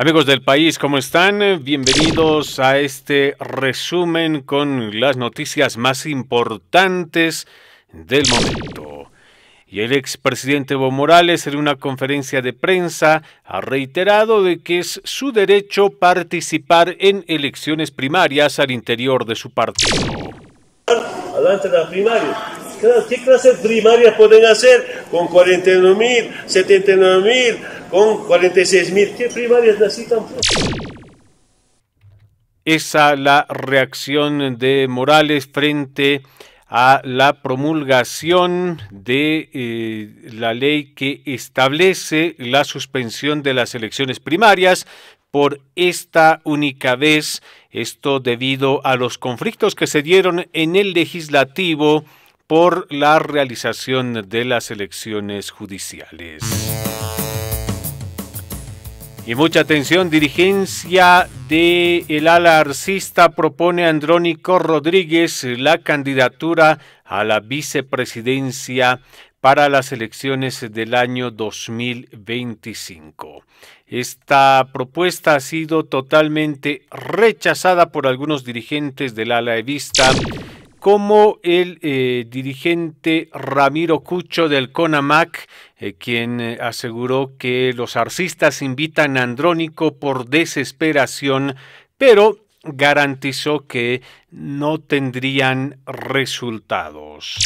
Amigos del país, ¿cómo están? Bienvenidos a este resumen con las noticias más importantes del momento. Y el expresidente Evo Morales en una conferencia de prensa ha reiterado de que es su derecho participar en elecciones primarias al interior de su partido. Adelante las primarias. ¿Qué clase primarias pueden hacer con 49 mil, mil? con 46.000. ¿Qué primarias necesitan? Esa la reacción de Morales frente a la promulgación de eh, la ley que establece la suspensión de las elecciones primarias por esta única vez, esto debido a los conflictos que se dieron en el legislativo por la realización de las elecciones judiciales. Y mucha atención, dirigencia de el ala arcista propone a Andrónico Rodríguez la candidatura a la vicepresidencia para las elecciones del año 2025. Esta propuesta ha sido totalmente rechazada por algunos dirigentes del ala evista como el eh, dirigente Ramiro Cucho del CONAMAC, eh, quien eh, aseguró que los arcistas invitan a Andrónico por desesperación, pero garantizó que no tendrían resultados.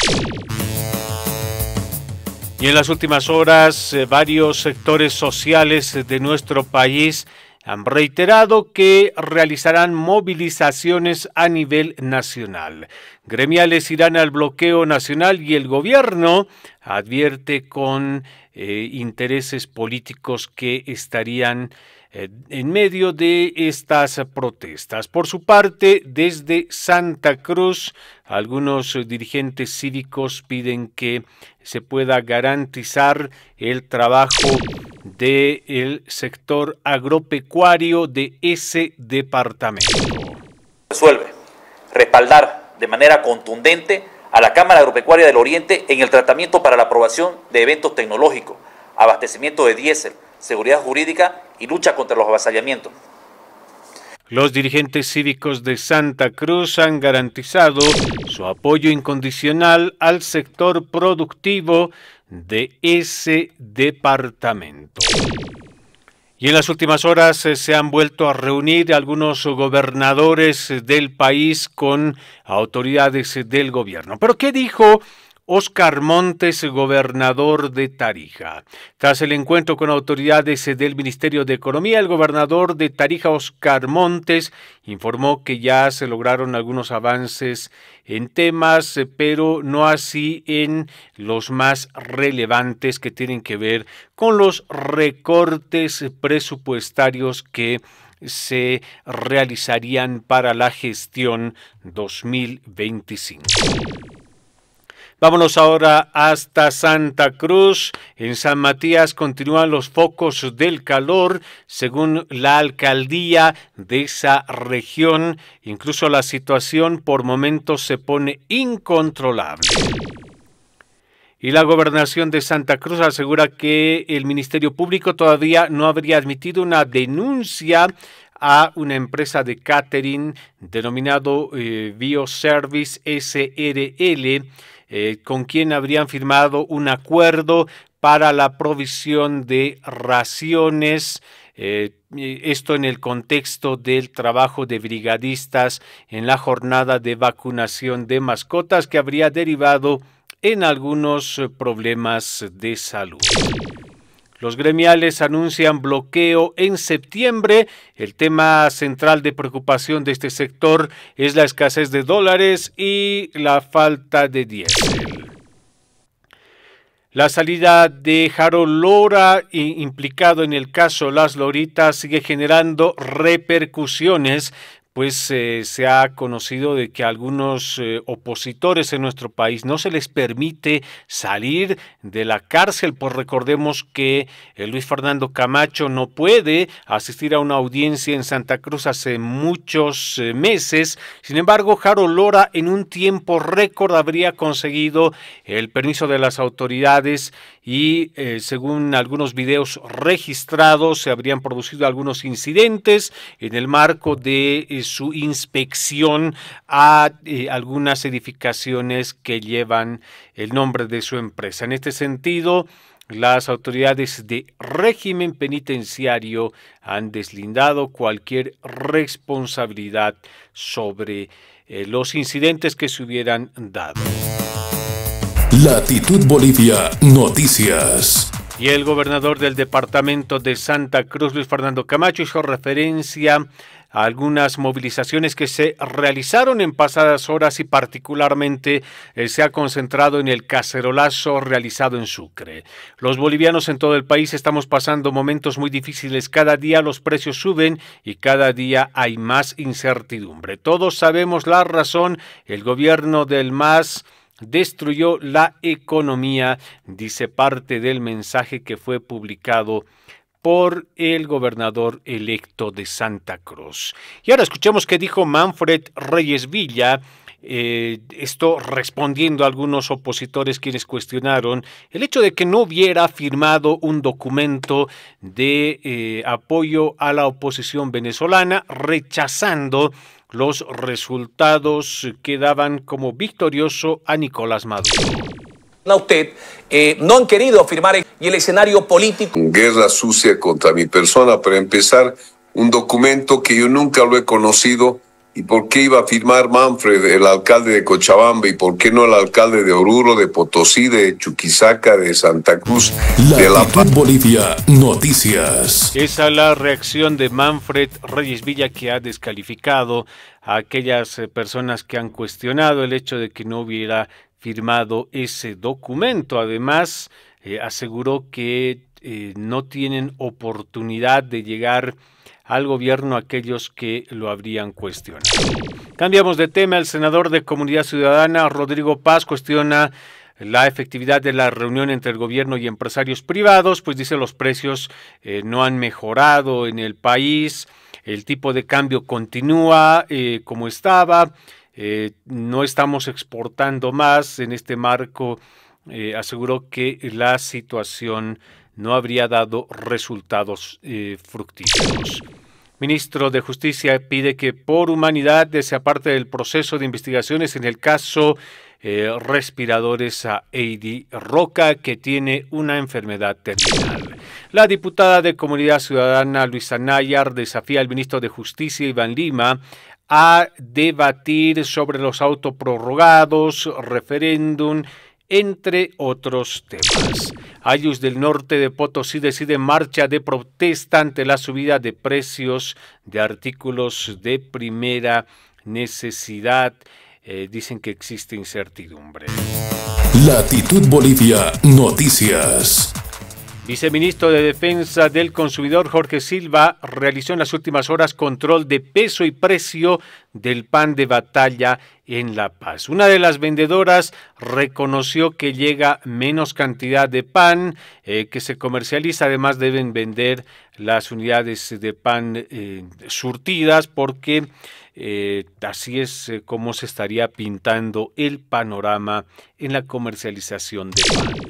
Y en las últimas horas, varios sectores sociales de nuestro país han reiterado que realizarán movilizaciones a nivel nacional. Gremiales irán al bloqueo nacional y el gobierno advierte con eh, intereses políticos que estarían eh, en medio de estas protestas. Por su parte, desde Santa Cruz, algunos dirigentes cívicos piden que se pueda garantizar el trabajo del sector agropecuario de ese departamento. Resuelve respaldar de manera contundente a la Cámara Agropecuaria del Oriente en el tratamiento para la aprobación de eventos tecnológicos, abastecimiento de diésel, seguridad jurídica y lucha contra los avasallamientos. Los dirigentes cívicos de Santa Cruz han garantizado su apoyo incondicional al sector productivo de ese departamento. Y en las últimas horas eh, se han vuelto a reunir algunos gobernadores del país con autoridades eh, del gobierno. Pero ¿qué dijo Oscar Montes, gobernador de Tarija. Tras el encuentro con autoridades del Ministerio de Economía, el gobernador de Tarija, Oscar Montes, informó que ya se lograron algunos avances en temas, eh, pero no así en los más relevantes que tienen que ver con los recortes presupuestarios que se realizarían para la gestión 2025. Vámonos ahora hasta Santa Cruz. En San Matías continúan los focos del calor, según la alcaldía de esa región. Incluso la situación por momentos se pone incontrolable. Y la gobernación de Santa Cruz asegura que el Ministerio Público todavía no habría admitido una denuncia a una empresa de catering denominado eh, Bioservice SRL eh, con quien habrían firmado un acuerdo para la provisión de raciones. Eh, esto en el contexto del trabajo de brigadistas en la jornada de vacunación de mascotas que habría derivado en algunos problemas de salud. Los gremiales anuncian bloqueo en septiembre. El tema central de preocupación de este sector es la escasez de dólares y la falta de diésel. La salida de Harold Lora, implicado en el caso Las Loritas, sigue generando repercusiones pues eh, se ha conocido de que a algunos eh, opositores en nuestro país no se les permite salir de la cárcel, pues recordemos que eh, Luis Fernando Camacho no puede asistir a una audiencia en Santa Cruz hace muchos meses, sin embargo, Jaro Lora en un tiempo récord habría conseguido el permiso de las autoridades y según algunos videos registrados se habrían producido algunos incidentes en el marco de su inspección a eh, algunas edificaciones que llevan el nombre de su empresa. En este sentido, las autoridades de régimen penitenciario han deslindado cualquier responsabilidad sobre eh, los incidentes que se hubieran dado. Latitud Bolivia, noticias. Y el gobernador del departamento de Santa Cruz, Luis Fernando Camacho, hizo referencia a algunas movilizaciones que se realizaron en pasadas horas y particularmente eh, se ha concentrado en el cacerolazo realizado en Sucre. Los bolivianos en todo el país estamos pasando momentos muy difíciles. Cada día los precios suben y cada día hay más incertidumbre. Todos sabemos la razón. El gobierno del MAS destruyó la economía, dice parte del mensaje que fue publicado por el gobernador electo de Santa Cruz. Y ahora escuchemos qué dijo Manfred Reyes Villa, eh, esto respondiendo a algunos opositores quienes cuestionaron el hecho de que no hubiera firmado un documento de eh, apoyo a la oposición venezolana, rechazando los resultados que daban como victorioso a Nicolás Maduro. A usted, eh, no han querido firmar y el escenario político. Guerra sucia contra mi persona, para empezar, un documento que yo nunca lo he conocido ¿Y por qué iba a firmar Manfred, el alcalde de Cochabamba? ¿Y por qué no el alcalde de Oruro, de Potosí, de Chuquisaca, de Santa Cruz, de La Paz? Bolivia, noticias. Esa es la reacción de Manfred Reyes Villa que ha descalificado a aquellas eh, personas que han cuestionado el hecho de que no hubiera firmado ese documento. Además, eh, aseguró que eh, no tienen oportunidad de llegar al gobierno aquellos que lo habrían cuestionado. Cambiamos de tema. El senador de Comunidad Ciudadana, Rodrigo Paz, cuestiona la efectividad de la reunión entre el gobierno y empresarios privados, pues dice los precios eh, no han mejorado en el país, el tipo de cambio continúa eh, como estaba, eh, no estamos exportando más en este marco. aseguró que la situación no habría dado resultados eh, fructíferos. Ministro de Justicia pide que por humanidad se aparte del proceso de investigaciones en el caso eh, respiradores a Edi Roca, que tiene una enfermedad terminal. La diputada de Comunidad Ciudadana Luisa Nayar desafía al ministro de Justicia Iván Lima a debatir sobre los autoprorrogados, referéndum, entre otros temas. Ayus del norte de Potosí decide marcha de protesta ante la subida de precios de artículos de primera necesidad. Eh, dicen que existe incertidumbre. Latitud Bolivia, noticias. Viceministro de Defensa del Consumidor Jorge Silva realizó en las últimas horas control de peso y precio del pan de batalla en La Paz. Una de las vendedoras reconoció que llega menos cantidad de pan eh, que se comercializa. Además deben vender las unidades de pan eh, surtidas porque eh, así es como se estaría pintando el panorama en la comercialización de pan.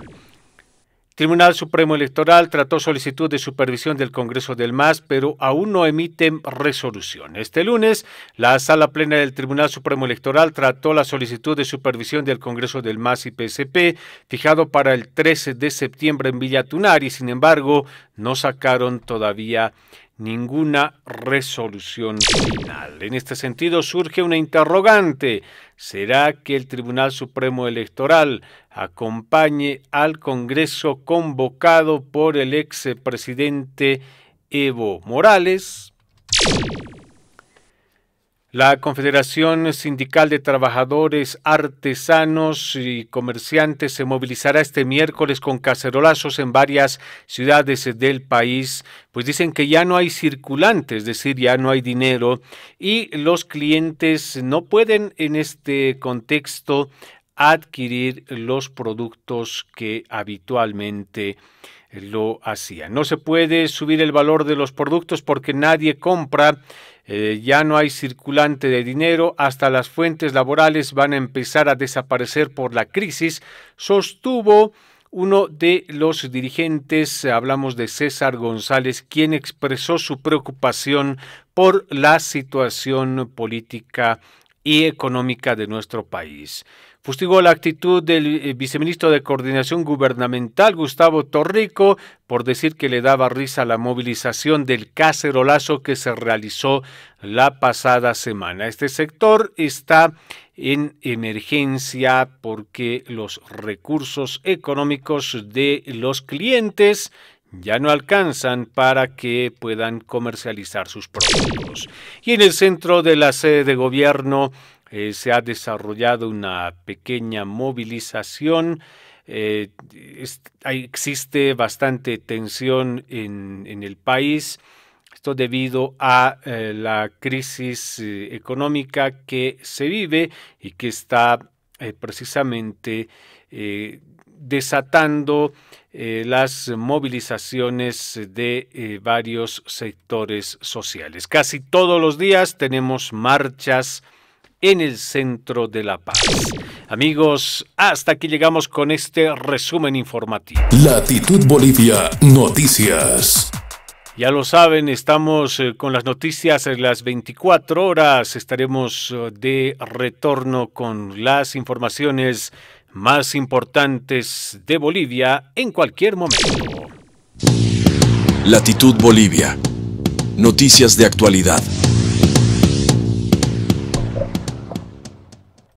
Tribunal Supremo Electoral trató solicitud de supervisión del Congreso del MAS, pero aún no emiten resolución. Este lunes, la Sala Plena del Tribunal Supremo Electoral trató la solicitud de supervisión del Congreso del MAS y PSP, fijado para el 13 de septiembre en Villa Tunari. Sin embargo, no sacaron todavía ninguna resolución final. En este sentido surge una interrogante. ¿Será que el Tribunal Supremo Electoral acompañe al Congreso convocado por el ex presidente Evo Morales? La Confederación Sindical de Trabajadores, Artesanos y Comerciantes se movilizará este miércoles con cacerolazos en varias ciudades del país, pues dicen que ya no hay circulante, es decir, ya no hay dinero y los clientes no pueden en este contexto adquirir los productos que habitualmente lo hacía. No se puede subir el valor de los productos porque nadie compra, eh, ya no hay circulante de dinero, hasta las fuentes laborales van a empezar a desaparecer por la crisis, sostuvo uno de los dirigentes, hablamos de César González, quien expresó su preocupación por la situación política y económica de nuestro país. Fustigó la actitud del eh, viceministro de Coordinación Gubernamental, Gustavo Torrico, por decir que le daba risa la movilización del cacerolazo que se realizó la pasada semana. Este sector está en emergencia porque los recursos económicos de los clientes ya no alcanzan para que puedan comercializar sus productos. Y en el centro de la sede de gobierno eh, se ha desarrollado una pequeña movilización. Eh, existe bastante tensión en, el país, esto debido a eh, la crisis económica que se vive y que está precisamente desatando las movilizaciones de varios sectores sociales. Casi todos los días tenemos marchas en el centro de la paz. Amigos, hasta aquí llegamos con este resumen informativo. Latitud Bolivia, noticias. Ya lo saben, estamos eh, con las noticias en las 24 horas. Estaremos eh, de retorno con las informaciones más importantes de Bolivia en cualquier momento. Latitud Bolivia. Noticias de actualidad.